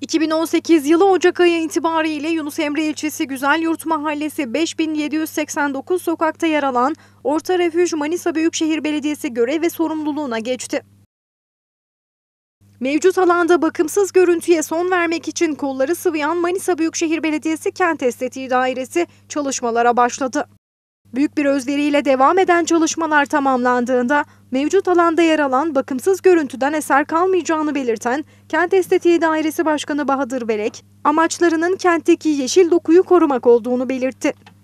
2018 yılı Ocak ayı itibariyle Yunus Emre ilçesi Güzel Yurt Mahallesi 5789 sokakta yer alan Orta Refüj Manisa Büyükşehir Belediyesi görev ve sorumluluğuna geçti. Mevcut alanda bakımsız görüntüye son vermek için kolları sıvayan Manisa Büyükşehir Belediyesi Kent Estetiği Dairesi çalışmalara başladı. Büyük bir özveriyle devam eden çalışmalar tamamlandığında mevcut alanda yer alan bakımsız görüntüden eser kalmayacağını belirten Kent Estetiği Dairesi Başkanı Bahadır Belek, amaçlarının kentteki yeşil dokuyu korumak olduğunu belirtti.